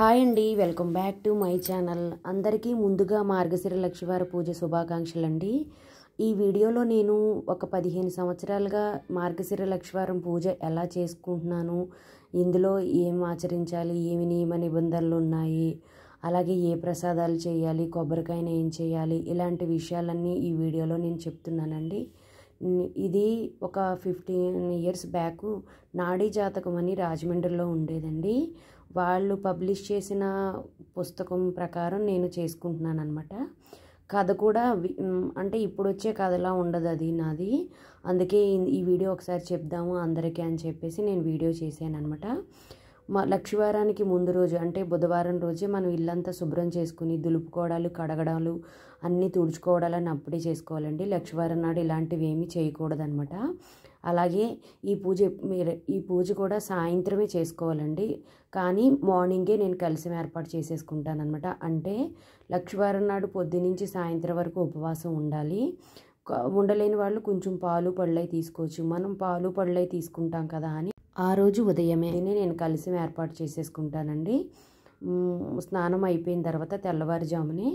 hi అండి welcome back to my channel అందరికీ ముందుగా మార్గశిర లక్ష్మీవారి పూజ శుభాకాంక్షలు అండి ఈ వీడియోలో నేను ఒక పదిహేను సంవత్సరాలుగా మార్గశిర లక్ష్మీవారం పూజ ఎలా చేసుకుంటున్నాను ఇందులో ఏం ఆచరించాలి ఏమి నియమ నిబంధనలు ఉన్నాయి అలాగే ఏ ప్రసాదాలు చేయాలి కొబ్బరికాయన ఏం చేయాలి ఇలాంటి విషయాలన్నీ ఈ వీడియోలో నేను చెప్తున్నానండి ఇది ఒక ఫిఫ్టీన్ ఇయర్స్ బ్యాక్ నాడీ జాతకం అని రాజమండ్రిలో ఉండేదండి వాళ్ళు పబ్లిష్ చేసిన పుస్తకం ప్రకారం నేను చేసుకుంటున్నాను అనమాట కథ కూడా అంటే ఇప్పుడు వచ్చే కథలా ఉండదు అది నాది అందుకే ఈ వీడియో ఒకసారి చెప్దాము అందరికీ అని చెప్పేసి నేను వీడియో చేశాను అనమాట మా లక్షివారానికి ముందు రోజు అంటే బుధవారం రోజే మనం ఇల్లంతా శుభ్రం చేసుకుని దులుపుకోవడాలు కడగడాలు అన్నీ తుడుచుకోవడాలని అప్పుడే చేసుకోవాలండి లక్ష్మీవారం నాడు ఇలాంటివి ఏమీ చేయకూడదనమాట అలాగే ఈ పూజ మీరు ఈ పూజ కూడా సాయంత్రమే చేసుకోవాలండి కానీ మార్నింగే నేను కలిసి ఏర్పాటు చేసేసుకుంటాను అనమాట అంటే లక్ష్మీవారం నాడు పొద్దునుంచి సాయంత్రం వరకు ఉపవాసం ఉండాలి ఉండలేని వాళ్ళు కొంచెం పాలు పళ్ళై తీసుకోవచ్చు మనం పాలు పళ్ళై తీసుకుంటాం కదా అని ఆ రోజు ఉదయమే నేను కలిసి ఏర్పాటు చేసేసుకుంటానండి స్నానం అయిపోయిన తర్వాత తెల్లవారుజామునే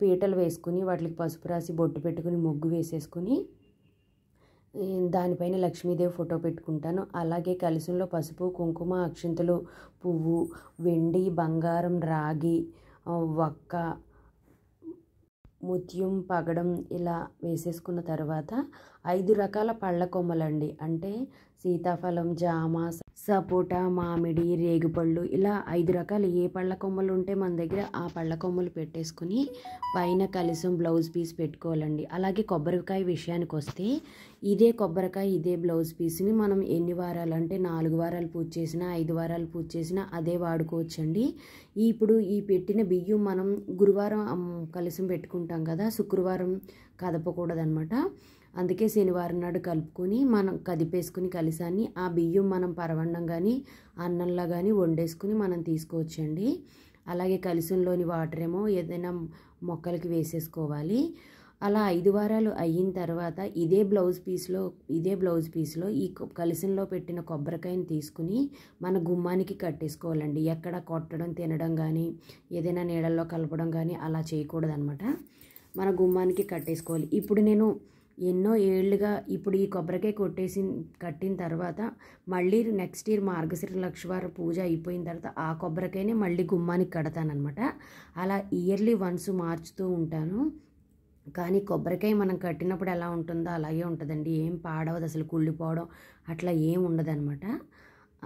పీటలు వేసుకుని వాటికి పసుపు రాసి బొట్టు పెట్టుకుని ముగ్గు వేసేసుకుని దానిపైన లక్ష్మీదేవి ఫోటో పెట్టుకుంటాను అలాగే కలిసిలో పసుపు కుంకుమ అక్షింతలు పువ్వు వెండి బంగారం రాగి వక్క ముత్యం పగడం ఇలా వేసేసుకున్న తర్వాత ఐదు రకాల పళ్ళ కొమ్మలండి అంటే సీతాఫలం జామ సపోటా మామిడి రేగుపళ్ళు ఇలా ఐదు రకాల ఏ పళ్ళ కొమ్మలు ఉంటే మన దగ్గర ఆ పళ్ళ కొమ్మలు పెట్టేసుకుని పైన కలిసం బ్లౌజ్ పీస్ పెట్టుకోవాలండి అలాగే కొబ్బరికాయ విషయానికి వస్తే ఇదే కొబ్బరికాయ ఇదే బ్లౌజ్ పీస్ని మనం ఎన్ని వారాలు అంటే నాలుగు వారాలు పూజ చేసినా ఐదు వారాలు పూజ చేసినా అదే వాడుకోవచ్చండి ఇప్పుడు ఈ పెట్టిన బియ్యం మనం గురువారం కలిసం పెట్టుకుంటాం కదా శుక్రవారం కదపకూడదనమాట అందుకే శనివారం నాడు కలుపుకొని మనం కదిపేసుకుని కలిసాన్ని ఆ బియ్యం మనం పరవండం కానీ అన్నంలో కానీ వండేసుకుని మనం తీసుకోవచ్చండి అలాగే కలిసంలోని వాటర్ ఏమో ఏదైనా మొక్కలకి వేసేసుకోవాలి అలా ఐదు వారాలు అయిన తర్వాత ఇదే బ్లౌజ్ పీస్లో ఇదే బ్లౌజ్ పీస్లో ఈ కలిసంలో పెట్టిన కొబ్బరికాయని తీసుకుని మన గుమ్మానికి కట్టేసుకోవాలండి ఎక్కడ కొట్టడం తినడం కానీ ఏదైనా నీడల్లో కలపడం కానీ అలా చేయకూడదనమాట మన గుమ్మానికి కట్టేసుకోవాలి ఇప్పుడు నేను ఎన్నో ఏళ్ళుగా ఇప్పుడు ఈ కొబ్బరికాయ కొట్టేసి కట్టిన తర్వాత మళ్ళీ నెక్స్ట్ ఇయర్ మార్గశ్రీ లక్ష్మివారి పూజ అయిపోయిన తర్వాత ఆ కొబ్బరికాయనే మళ్ళీ గుమ్మానికి కడతానమాట అలా ఇయర్లీ వన్స్ మార్చుతూ ఉంటాను కానీ కొబ్బరికాయ మనం కట్టినప్పుడు ఎలా ఉంటుందో అలాగే ఉంటుందండి ఏం పాడవదు అసలు కుళ్ళిపోవడం అట్లా ఏం ఉండదనమాట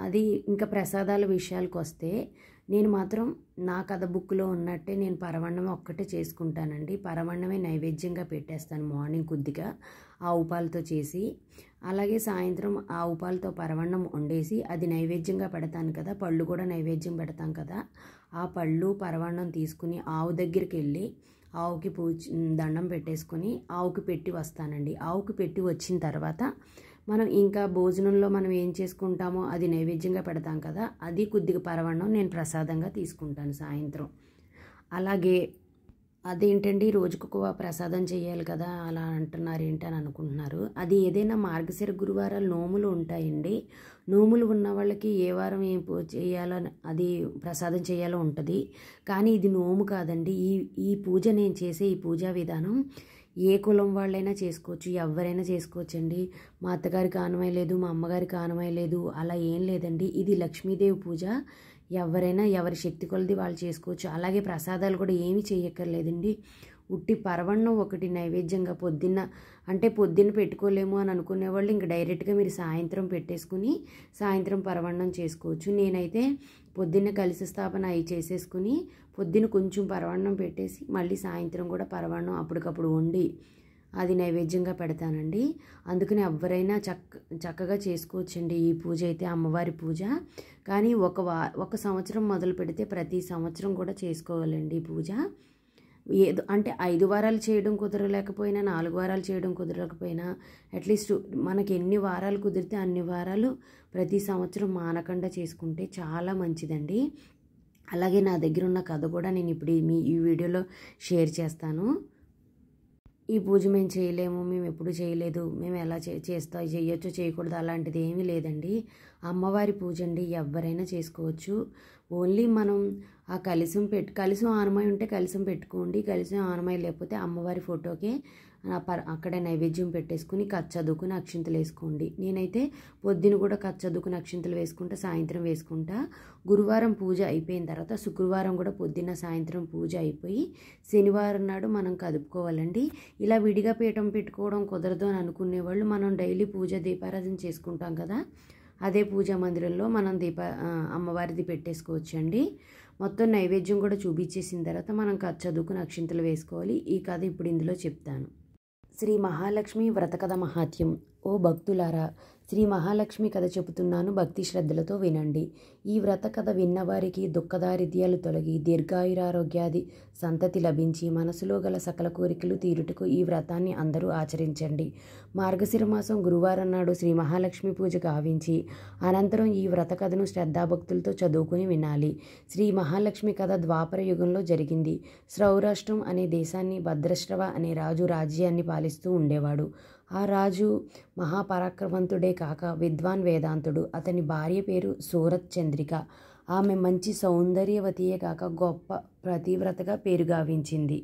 అది ఇంకా ప్రసాదాల విషయాలకు వస్తే నేను మాత్రం నా కథ బుక్లో ఉన్నట్టే నేను పరవన్నం ఒక్కటే చేసుకుంటానండి పరవన్నమే నైవేద్యంగా పెట్టేస్తాను మార్నింగ్ కొద్దిగా ఆ ఉపాలతో చేసి అలాగే సాయంత్రం ఆ ఉపాలతో పరవన్నం వండేసి అది నైవేద్యంగా పెడతాను కదా పళ్ళు కూడా నైవేద్యం పెడతాం కదా ఆ పళ్ళు పరవన్నం తీసుకుని ఆవు దగ్గరికి వెళ్ళి ఆవుకి పూ దండం పెట్టేసుకుని ఆవుకి పెట్టి వస్తానండి ఆవుకి పెట్టి వచ్చిన తర్వాత మనం ఇంకా భోజనంలో మనం ఏం చేసుకుంటామో అది నైవేద్యంగా పెడతాం కదా అది కొద్దిగా పరవణం నేను ప్రసాదంగా తీసుకుంటాను సాయంత్రం అలాగే అదేంటండి రోజుకు ప్రసాదం చేయాలి కదా అలా అంటున్నారు ఏంటి అని అనుకుంటున్నారు అది ఏదైనా మార్గశిర గురువారాలు నోములు ఉంటాయండి నోములు ఉన్న వాళ్ళకి ఏ వారం ఏం చేయాలో అది ప్రసాదం చేయాలో ఉంటుంది కానీ ఇది నోము కాదండి ఈ ఈ పూజ నేను చేసే ఈ పూజా విధానం ఏ కులం వాళ్ళైనా చేసుకోవచ్చు ఎవరైనా చేసుకోవచ్చు అండి మా అత్తగారికి ఆనమై లేదు మా అమ్మగారికి ఆనమై లేదు అలా ఏం లేదండి ఇది లక్ష్మీదేవి పూజ ఎవరైనా ఎవరి శక్తి కొలది వాళ్ళు చేసుకోవచ్చు అలాగే ప్రసాదాలు కూడా ఏమీ చేయక్కర్లేదండి ఉట్టి పరవణ్ణం ఒకటి నైవేద్యంగా పొద్దున్న అంటే పొద్దున్న పెట్టుకోలేము అని అనుకునేవాళ్ళు ఇంకా డైరెక్ట్గా మీరు సాయంత్రం పెట్టేసుకుని సాయంత్రం పరవణ్ణం చేసుకోవచ్చు నేనైతే పొద్దున్న కలిసి స్థాపన అవి చేసేసుకుని పొద్దున్న కొంచెం పరవణ్ణం పెట్టేసి మళ్ళీ సాయంత్రం కూడా పరవణ్ణం అప్పటికప్పుడు వండి అది నైవేద్యంగా పెడతానండి అందుకని ఎవరైనా చక్క చక్కగా చేసుకోవచ్చండి ఈ పూజ అయితే అమ్మవారి పూజ కానీ ఒక వా ఒక సంవత్సరం మొదలు పెడితే ప్రతి సంవత్సరం కూడా చేసుకోవాలండి ఈ పూజ ఏదో అంటే ఐదు వారాలు చేయడం కుదరలేకపోయినా నాలుగు వారాలు చేయడం కుదరలేకపోయినా అట్లీస్ట్ మనకి ఎన్ని వారాలు కుదిరితే అన్ని వారాలు ప్రతి సంవత్సరం మానకుండా చేసుకుంటే చాలా మంచిదండి అలాగే నా దగ్గర ఉన్న కథ కూడా నేను ఇప్పుడు మీ ఈ వీడియోలో షేర్ చేస్తాను ఈ పూజ మేము చేయలేము మేము ఎప్పుడు చేయలేదు మేము ఎలా చే చేస్తా చేయొచ్చో చేయకూడదు అలాంటిది ఏమీ లేదండి అమ్మవారి పూజ అండి ఎవరైనా చేసుకోవచ్చు ఓన్లీ మనం ఆ కలిసం పెట్టు కలిసం ఆనమాయి ఉంటే కలిసం పెట్టుకోండి కలిసం ఆనమాయి లేకపోతే అమ్మవారి ఫోటోకి అక్కడ నైవేద్యం పెట్టేసుకుని చదువుకుని అక్షింతలు వేసుకోండి నేనైతే పొద్దున కూడా చదువుకుని అక్షింతలు వేసుకుంటా సాయంత్రం వేసుకుంటా గురువారం పూజ అయిపోయిన తర్వాత శుక్రవారం కూడా పొద్దున్న సాయంత్రం పూజ అయిపోయి శనివారం నాడు మనం కదుపుకోవాలండి ఇలా విడిగా పీఠం పెట్టుకోవడం కుదరదు అని అనుకునేవాళ్ళు మనం డైలీ పూజ దీపారాధన చేసుకుంటాం కదా అదే పూజా మందిరంలో మనం దీప అమ్మవారిది పెట్టేసుకోవచ్చండి మొత్తం నైవేద్యం కూడా చూపించేసిన తర్వాత మనం చదువుకుని అక్షింతలు వేసుకోవాలి ఈ కథ ఇప్పుడు ఇందులో చెప్తాను శ్రీ మహాలక్ష్మి వ్రతకథ మహాత్యం ఓ భక్తులారా శ్రీ మహాలక్ష్మి కథ చెబుతున్నాను భక్తి శ్రద్ధలతో వినండి ఈ వ్రత కథ విన్నవారికి దుఃఖదారిద్యాలు తొలగి దీర్ఘాయురారోగ్యాది సంతతి లభించి మనసులో గల సకల కోరికలు తీరుటకు ఈ వ్రతాన్ని అందరూ ఆచరించండి మార్గశిర మాసం గురువారం నాడు శ్రీ మహాలక్ష్మి పూజ గావించి అనంతరం ఈ వ్రత కథను శ్రద్ధాభక్తులతో చదువుకుని వినాలి శ్రీ మహాలక్ష్మి కథ ద్వాపర యుగంలో జరిగింది సౌరాష్ట్రం అనే దేశాన్ని భద్రశ్రవ అనే రాజు రాజ్యాన్ని పాలిస్తూ ఉండేవాడు ఆ రాజు మహాపరాక్రమంతుడే కాక విద్వాన్ వేదాంతుడు అతని భార్య పేరు సూరత్ చంద్రిక ఆమె మంచి సౌందర్యవతియే కాక గొప్ప ప్రతివ్రతగా పేరుగావించింది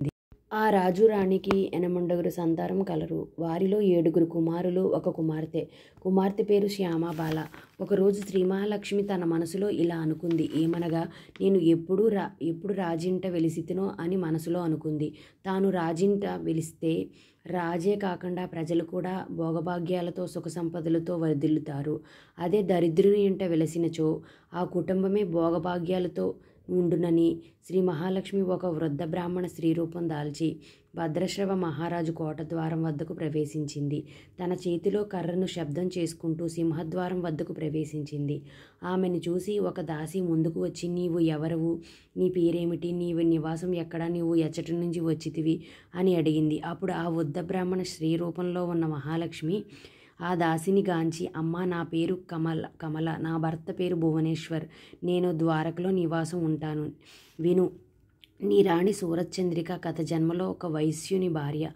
ఆ రాజు రాణికి ఎనమండగురు సంతానం కలరు వారిలో ఏడుగురు కుమారులు ఒక కుమార్తె కుమార్తె పేరు శ్యామాబాల ఒకరోజు శ్రీ మహాలక్ష్మి తన మనసులో ఇలా అనుకుంది ఏమనగా నేను ఎప్పుడు రా ఎప్పుడు రాజింట వెలిసితినో అని మనసులో అనుకుంది తాను రాజింట వెలిస్తే రాజే కాకుండా ప్రజలు కూడా భోగభాగ్యాలతో సుఖ సంపదలతో వర్ధిల్లుతారు అదే దరిద్రుని ఇంట వెలసినచో ఆ కుటుంబమే భోగభాగ్యాలతో ఉండునని శ్రీ మహాలక్ష్మి ఒక వృద్ధ బ్రాహ్మణ స్త్రీ రూపం దాల్చి భద్రశ్రవ మహారాజు కోట ద్వారం వద్దకు ప్రవేశించింది తన చేతిలో కర్రను శబ్దం చేసుకుంటూ సింహద్వారం వద్దకు ప్రవేశించింది ఆమెను చూసి ఒక దాసి ముందుకు వచ్చి నీవు ఎవరవు నీ పేరేమిటి నీవు నివాసం ఎక్కడ నీవు ఎచ్చటి నుంచి వచ్చితివి అని అడిగింది అప్పుడు ఆ వృద్ధ బ్రాహ్మణ స్త్రీ రూపంలో ఉన్న మహాలక్ష్మి ఆ దాసిని గాంచి అమ్మ నా పేరు కమల కమల నా భర్త పేరు భువనేశ్వర్ నేను ద్వారకలో నివాసం ఉంటాను విను నీ రాణి సూరచంద్రిక గత జన్మలో ఒక వైశ్యుని భార్య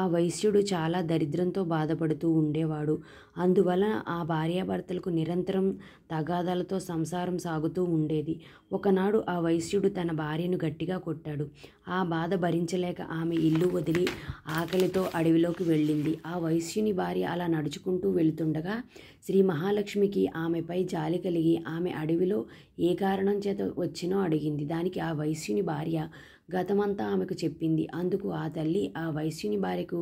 ఆ వైశ్యుడు చాలా దరిద్రంతో బాధపడుతూ ఉండేవాడు అందువల్ల ఆ భార్యాభర్తలకు నిరంతరం తగాదాలతో సంసారం సాగుతూ ఉండేది ఒకనాడు ఆ వైశ్యుడు తన భార్యను గట్టిగా కొట్టాడు ఆ బాధ భరించలేక ఆమె ఇల్లు వదిలి ఆకలితో అడవిలోకి వెళ్ళింది ఆ వైశ్యుని భార్య అలా నడుచుకుంటూ వెళుతుండగా శ్రీ మహాలక్ష్మికి ఆమెపై జాలి కలిగి ఆమె అడవిలో ఏ కారణం చేత వచ్చినో అడిగింది దానికి ఆ వైశ్యుని భార్య గతమంతా ఆమెకు చెప్పింది అందుకు ఆ తల్లి ఆ వైశ్యుని భార్యకు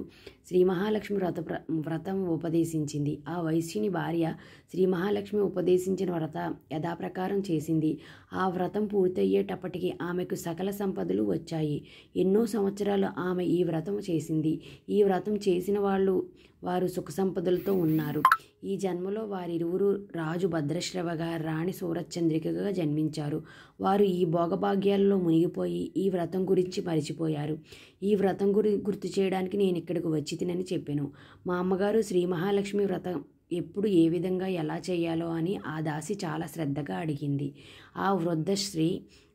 శ్రీ మహాలక్ష్మి వ్రత వ్రతం ఉపదేశించింది ఆ వైశ్యుని భార్య శ్రీ మహాలక్ష్మి ఉపదేశించిన వ్రత యథాప్రకారం చేసింది ఆ వ్రతం పూర్తయ్యేటప్పటికి ఆమెకు సకల సంపదలు వచ్చాయి ఎన్నో సంవత్సరాలు ఆమె ఈ వ్రతం చేసింది ఈ వ్రతం చేసిన వాళ్ళు వారు సుఖ సంపదలతో ఉన్నారు ఈ జన్మలో వారిరువురు రాజు భద్రశ్రవగా రాణి సూరచంద్రికగా జన్మించారు వారు ఈ భోగభాగ్యాలలో మునిగిపోయి ఈ వ్రతం గురించి మరిచిపోయారు ఈ వ్రతం గురి గుర్తు చేయడానికి నేను ఇక్కడికి వచ్చి తినని చెప్పాను మా అమ్మగారు శ్రీ మహాలక్ష్మి వ్రతం ఎప్పుడు ఏ విధంగా ఎలా చేయాలో అని ఆ దాసి చాలా శ్రద్ధగా అడిగింది ఆ వృద్ధ శ్రీ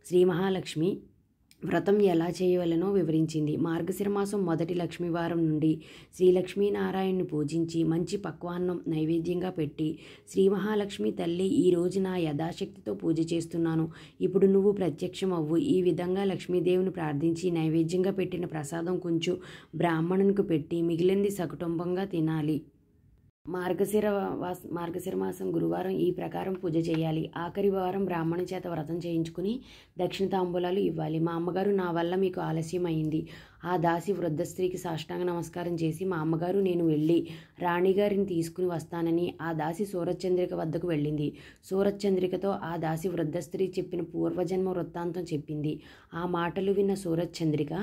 శ్రీ మహాలక్ష్మి వ్రతం ఎలా చేయవలనో వివరించింది మార్గశిరమాసం మొదటి లక్ష్మీవారం నుండి శ్రీ లక్ష్మీనారాయణ్ని పూజించి మంచి పక్వాన్నం నైవేద్యంగా పెట్టి శ్రీ మహాలక్ష్మి తల్లి ఈ రోజు నా యథాశక్తితో పూజ చేస్తున్నాను ఇప్పుడు నువ్వు ప్రత్యక్షం అవ్వు ఈ విధంగా లక్ష్మీదేవిని ప్రార్థించి నైవేద్యంగా పెట్టిన ప్రసాదం కొంచెం బ్రాహ్మణునికి పెట్టి మిగిలింది సకుటుంబంగా తినాలి మార్గశిర వాస మార్గశిర మాసం గురువారం ఈ ప్రకారం పూజ చేయాలి ఆఖరి వారం బ్రాహ్మణి చేత వ్రతం చేయించుకుని దక్షిణ తాంబూలాలు ఇవ్వాలి మా అమ్మగారు నా వల్ల మీకు ఆలస్యం అయింది ఆ దాసి వృద్ధ స్త్రీకి సాష్టాంగ నమస్కారం చేసి మా అమ్మగారు నేను వెళ్ళి రాణిగారిని తీసుకుని వస్తానని ఆ దాసి సూరచంద్రిక వద్దకు వెళ్ళింది సూరచంద్రికతో ఆ దాసి వృద్ధ స్త్రీ చెప్పిన పూర్వజన్మ వృత్తాంతం చెప్పింది ఆ మాటలు విన్న సూరచంద్రిక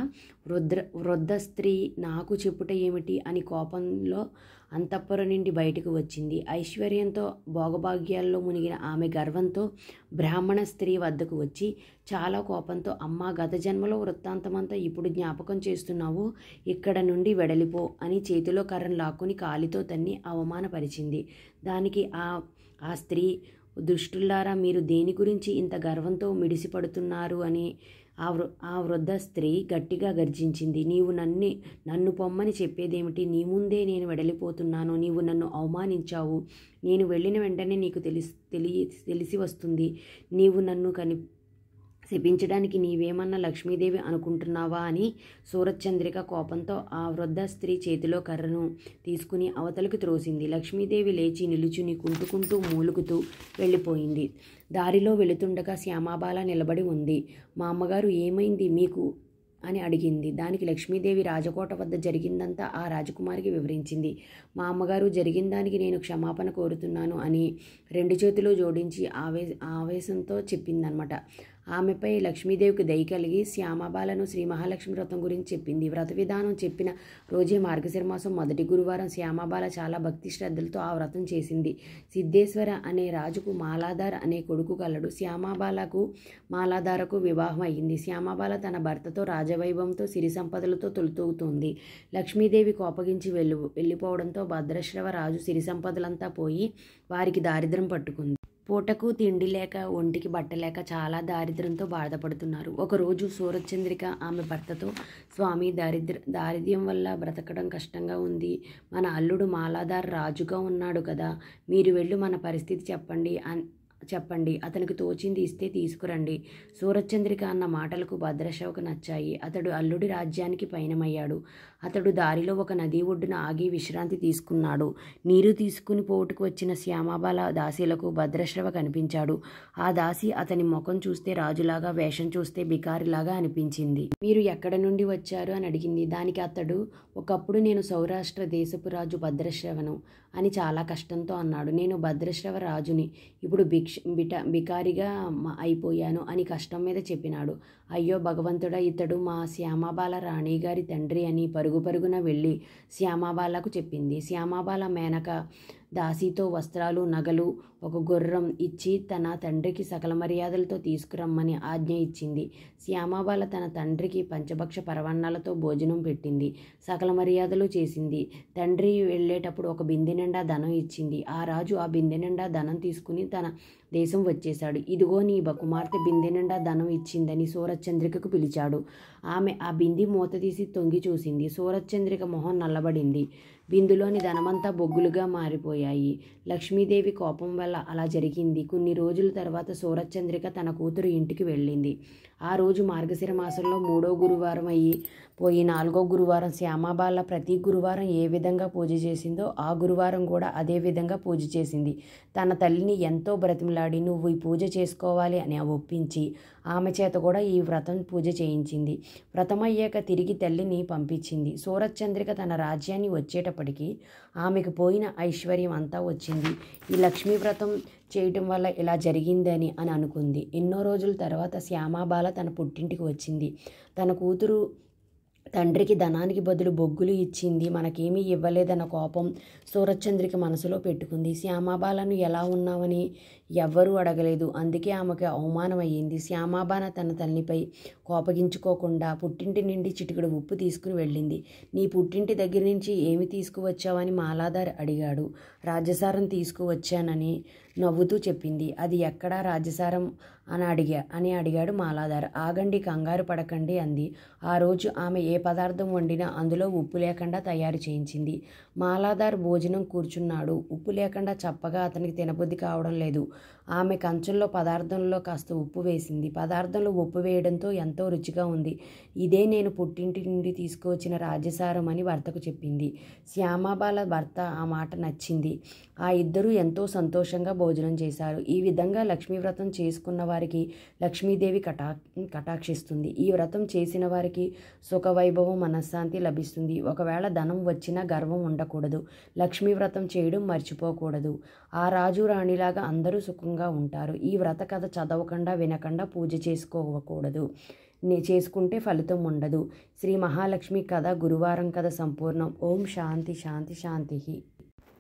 వృద్ధ వృద్ధ స్త్రీ నాకు చెప్పుట ఏమిటి అని కోపంలో అంతఃపుర నుండి బయటకు వచ్చింది ఐశ్వర్యంతో భోగభాగ్యాల్లో మునిగిన ఆమె గర్వంతో బ్రాహ్మణ స్త్రీ వద్దకు వచ్చి చాలా కోపంతో అమ్మ గత జన్మలో వృత్తాంతమంతా ఇప్పుడు జ్ఞాపకం చేస్తున్నావు ఇక్కడ నుండి వెడలిపో అని చేతిలో కర్రను లాక్కుని కాలితో తన్ని అవమానపరిచింది దానికి ఆ ఆ స్త్రీ దుష్టులారా మీరు దేని గురించి ఇంత గర్వంతో మిడిసిపడుతున్నారు అని ఆ వృ ఆ వృద్ధ స్త్రీ గట్టిగా గర్జించింది నీవు నన్ను నన్ను పొమ్మని చెప్పేదేమిటి నీ ముందే నేను వెడలిపోతున్నాను నీవు నన్ను అవమానించావు నేను వెళ్ళిన వెంటనే నీకు తెలిసి తెలియ తెలిసి వస్తుంది నీవు నన్ను కని శపించడానికి నీవేమన్నా లక్ష్మీదేవి అనుకుంటున్నావా అని సూరచంద్రిక కోపంతో ఆ వృద్ధ స్త్రీ చేతిలో కర్రను తీసుకుని అవతలకు త్రోసింది లక్ష్మీదేవి లేచి నిలుచుని కుంటుకుంటూ మూలుగుతూ వెళ్ళిపోయింది దారిలో వెళుతుండగా శ్యామాబాల నిలబడి ఉంది మా అమ్మగారు ఏమైంది మీకు అని అడిగింది దానికి లక్ష్మీదేవి రాజకోట వద్ద జరిగిందంతా ఆ రాజకుమారికి వివరించింది మా అమ్మగారు జరిగిన దానికి నేను క్షమాపణ కోరుతున్నాను అని రెండు చేతులు జోడించి ఆవే ఆవేశంతో చెప్పిందనమాట ఆమెపై లక్ష్మీదేవికి దయ కలిగి శ్యామాబాలను శ్రీ మహాలక్ష్మి వ్రతం గురించి చెప్పింది వ్రత విధానం చెప్పిన రోజే మార్గశిర మాసం మొదటి గురువారం శ్యామాబాల చాలా భక్తి శ్రద్ధలతో ఆ వ్రతం చేసింది సిద్ధేశ్వర అనే రాజుకు మాలాధార్ అనే కొడుకు కలడు శ్యామాబాలకు మాలాధారకు వివాహం అయ్యింది శ్యామాబాల తన భర్తతో రాజవైభవంతో సిరి సంపదలతో తొలుతూగుతుంది లక్ష్మీదేవి కోపగించి వెళ్ళు వెళ్ళిపోవడంతో భద్రశ్రవ రాజు సిరి సంపదలంతా పోయి వారికి దారిద్ర్యం పట్టుకుంది పూటకు తిండి లేక ఒంటికి బట్టలేక చాలా దారిద్ర్యంతో బాధపడుతున్నారు ఒకరోజు సూరచంద్రిక ఆమె భర్తతో స్వామి దారిద్ర దారిద్ర్యం వల్ల బ్రతకడం కష్టంగా ఉంది మన అల్లుడు మాలాదార్ రాజుగా ఉన్నాడు కదా మీరు వెళ్ళి మన పరిస్థితి చెప్పండి చెప్పండి అతనికి తోచింది ఇస్తే తీసుకురండి సూరచంద్రిక అన్న మాటలకు భద్రశవకు నచ్చాయి అతడు అల్లుడి రాజ్యానికి పయనమయ్యాడు అతడు దారిలో ఒక నది ఒడ్డున ఆగి విశ్రాంతి తీసుకున్నాడు నీరు తీసుకుని పోటుకు వచ్చిన శ్యామాబాల దాసీలకు భద్రశ్రవ కనిపించాడు ఆ దాసి అతని ముఖం చూస్తే రాజులాగా వేషం చూస్తే బికారిలాగా అనిపించింది మీరు ఎక్కడ నుండి వచ్చారు అని అడిగింది దానికి అతడు ఒకప్పుడు నేను సౌరాష్ట్ర దేశపు రాజు భద్రశ్రవను అని చాలా కష్టంతో అన్నాడు నేను భద్రశ్రవ రాజుని ఇప్పుడు భిక్ష భిక్ష బిట బికారిగా అయిపోయాను అని కష్టం మీద చెప్పినాడు అయ్యో భగవంతుడా ఇతడు మా శ్యామాబాల రాణిగారి తండ్రి అని పరుగు పరుగున వెళ్ళి శ్యామాబాలకు చెప్పింది శ్యామాబాల మేనక దాసీతో వస్త్రాలు నగలు ఒక గుర్రం ఇచ్చి తన తండ్రికి సకల మర్యాదలతో తీసుకురమ్మని ఆజ్ఞ ఇచ్చింది శ్యామాబాల తన తండ్రికి పంచభక్ష పరవన్నాలతో భోజనం పెట్టింది సకల మర్యాదలు చేసింది తండ్రి వెళ్ళేటప్పుడు ఒక బిందె నిండా ధనం ఇచ్చింది ఆ రాజు ఆ బిందె నిండా ధనం తీసుకుని తన దేశం వచ్చేశాడు ఇదిగో నీ కుమార్తె బిందె నిండా ధనం ఇచ్చిందని సూరచంద్రికకు పిలిచాడు ఆమె ఆ బింది మూత తీసి తొంగి చూసింది సూరచంద్రిక మొహం నల్లబడింది బిందులోని ధనమంతా బొగ్గులుగా మారిపోయాయి లక్ష్మీదేవి కోపం వల్ల అలా జరిగింది కొన్ని రోజుల తర్వాత సూరచంద్రిక తన కూతురు ఇంటికి వెళ్ళింది ఆ రోజు మార్గశిర మాసంలో మూడో గురువారం అయ్యి పోయి నాలుగో గురువారం శ్యామాబాల ప్రతి గురువారం ఏ విధంగా పూజ చేసిందో ఆ గురువారం కూడా అదే విధంగా పూజ చేసింది తన తల్లిని ఎంతో బ్రతిమలాడి నువ్వు ఈ పూజ చేసుకోవాలి అని ఒప్పించి ఆమె చేత కూడా ఈ వ్రతం పూజ చేయించింది వ్రతం అయ్యాక తిరిగి తల్లిని పంపించింది సూరత్ చంద్రిక తన రాజ్యాన్ని వచ్చేటప్పటికి ఆమెకు పోయిన ఐశ్వర్యం అంతా వచ్చింది ఈ లక్ష్మీ వ్రతం చేయటం వల్ల ఇలా జరిగిందని అని అనుకుంది ఎన్నో రోజుల తర్వాత శ్యామాబాల తన పుట్టింటికి వచ్చింది తన కూతురు తండ్రికి ధనానికి బదులు బొగ్గులు ఇచ్చింది మనకేమీ ఇవ్వలేదన్న కోపం సూరచంద్రికి మనసులో పెట్టుకుంది శ్యామాబాలను ఎలా ఉన్నావని ఎవ్వరూ అడగలేదు అందుకే ఆమెకు అవమానమయ్యింది శ్యామాబాన తన తల్లిపై కోపగించుకోకుండా పుట్టింటి నుండి చిటికడు ఉప్పు తీసుకుని వెళ్ళింది నీ పుట్టింటి దగ్గర నుంచి ఏమి తీసుకువచ్చావని మాలాదారి అడిగాడు రాజసారం తీసుకువచ్చానని నవ్వుతూ చెప్పింది అది ఎక్కడా రాజసారం అని అడిగా అని అడిగాడు మాలాదార్ ఆగండి కంగారు పడకండి అంది ఆ రోజు ఆమె ఏ పదార్థం వండినా అందులో ఉప్పు లేకుండా తయారు చేయించింది మాలాదార్ భోజనం కూర్చున్నాడు ఉప్పు లేకుండా చప్పగా అతనికి తినబుద్ధి కావడం లేదు ఆమె కంచుల్లో పదార్థంలో కాస్త ఉప్పు వేసింది పదార్థంలో ఉప్పు వేయడంతో ఎంతో రుచిగా ఉంది ఇదే నేను పుట్టింటి నుండి తీసుకువచ్చిన రాజ్యసారం అని భర్తకు చెప్పింది శ్యామాబాల భర్త ఆ మాట నచ్చింది ఆ ఇద్దరూ ఎంతో సంతోషంగా భోజనం చేశారు ఈ విధంగా లక్ష్మీ వ్రతం చేసుకున్న వారికి లక్ష్మీదేవి కటా కటాక్షిస్తుంది ఈ వ్రతం చేసిన వారికి సుఖవైభవం మనశ్శాంతి లభిస్తుంది ఒకవేళ ధనం వచ్చినా గర్వం ఉండదు ఉండకూడదు లక్ష్మీ వ్రతం చేయడం మర్చిపోకూడదు ఆ రాజు రాణిలాగా అందరూ సుఖంగా ఉంటారు ఈ వ్రత కథ చదవకుండా వినకుండా పూజ చేసుకోకూడదు చేసుకుంటే ఫలితం ఉండదు శ్రీ మహాలక్ష్మి కథ గురువారం కథ సంపూర్ణం ఓం శాంతి శాంతి శాంతి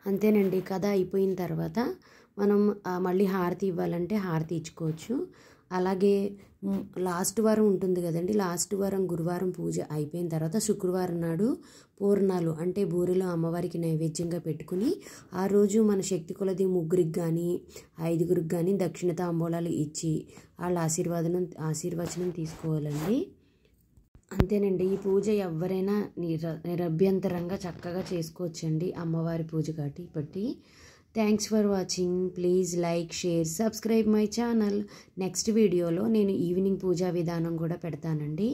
అంతేనండి కథ అయిపోయిన తర్వాత మనం మళ్ళీ హారతి ఇవ్వాలంటే హారతి ఇచ్చుకోవచ్చు అలాగే లాస్ట్ వారం ఉంటుంది కదండి లాస్ట్ వారం గురువారం పూజ అయిపోయిన తర్వాత శుక్రవారం నాడు పూర్ణాలు అంటే బూరెలు అమ్మవారికి నైవేద్యంగా పెట్టుకుని ఆ రోజు మన శక్తి కొలది ముగ్గురికి కానీ ఐదుగురికి కానీ దక్షిణ తాంబూలాలు ఇచ్చి వాళ్ళ ఆశీర్వాదనం ఆశీర్వచనం తీసుకోవాలండి అంతేనండి ఈ పూజ ఎవరైనా నిర నిరభ్యంతరంగా చక్కగా చేసుకోవచ్చండి అమ్మవారి పూజ కాబట్టి thanks for watching please like share subscribe my channel next వీడియోలో నేను ఈవినింగ్ పూజా విధానం కూడా పెడతానండి